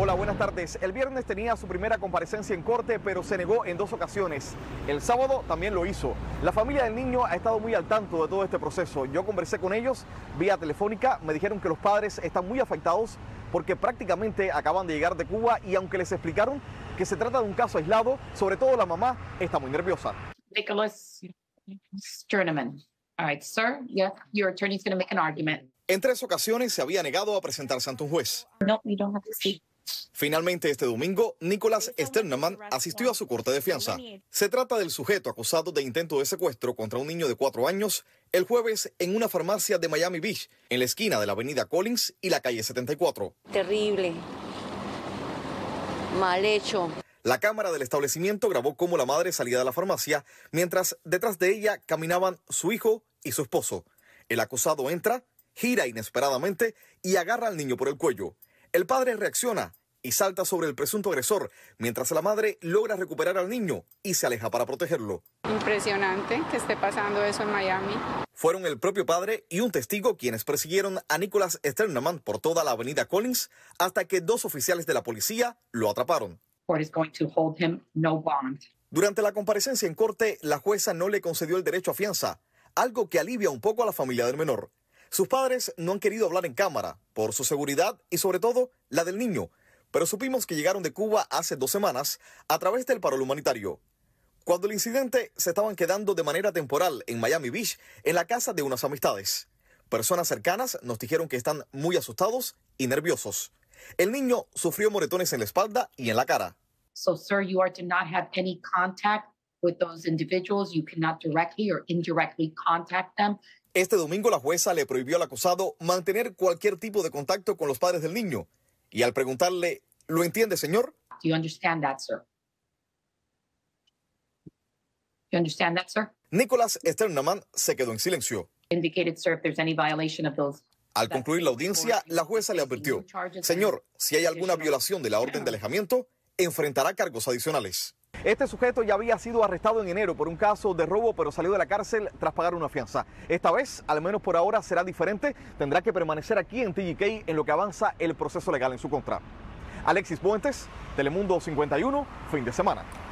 Hola, buenas tardes. El viernes tenía su primera comparecencia en corte, pero se negó en dos ocasiones. El sábado también lo hizo. La familia del niño ha estado muy al tanto de todo este proceso. Yo conversé con ellos vía telefónica, me dijeron que los padres están muy afectados porque prácticamente acaban de llegar de Cuba y aunque les explicaron que se trata de un caso aislado, sobre todo la mamá está muy nerviosa. Nicholas Sterneman. All right, sir. going to make an argument. En tres ocasiones se había negado a presentarse ante un juez. No, don't Finalmente, este domingo, Nicolás sternman asistió a su corte de fianza. Se trata del sujeto acusado de intento de secuestro contra un niño de cuatro años el jueves en una farmacia de Miami Beach, en la esquina de la avenida Collins y la calle 74. Terrible. Mal hecho. La cámara del establecimiento grabó cómo la madre salía de la farmacia, mientras detrás de ella caminaban su hijo y su esposo. El acusado entra, gira inesperadamente y agarra al niño por el cuello. El padre reacciona y salta sobre el presunto agresor, mientras la madre logra recuperar al niño y se aleja para protegerlo. Impresionante que esté pasando eso en Miami. Fueron el propio padre y un testigo quienes persiguieron a Nicholas Sternemann por toda la avenida Collins hasta que dos oficiales de la policía lo atraparon. Durante la comparecencia en corte, la jueza no le concedió el derecho a fianza, algo que alivia un poco a la familia del menor. Sus padres no han querido hablar en cámara por su seguridad y sobre todo la del niño, pero supimos que llegaron de Cuba hace dos semanas a través del paro humanitario. Cuando el incidente se estaban quedando de manera temporal en Miami Beach, en la casa de unas amistades. Personas cercanas nos dijeron que están muy asustados y nerviosos. El niño sufrió moretones en la espalda y en la cara. So, sir, you are to not have any contact with those individuals. You cannot directly or indirectly contact them. Este domingo la jueza le prohibió al acusado mantener cualquier tipo de contacto con los padres del niño. Y al preguntarle, ¿lo entiende, señor? Do you understand that, sir? Sternaman se quedó en silencio. al concluir la audiencia, la jueza le advirtió, señor, si hay alguna violación de la orden de alejamiento, enfrentará cargos adicionales. Este sujeto ya había sido arrestado en enero por un caso de robo, pero salió de la cárcel tras pagar una fianza. Esta vez, al menos por ahora, será diferente. Tendrá que permanecer aquí en TGK en lo que avanza el proceso legal en su contra. Alexis Puentes, Telemundo 51, fin de semana.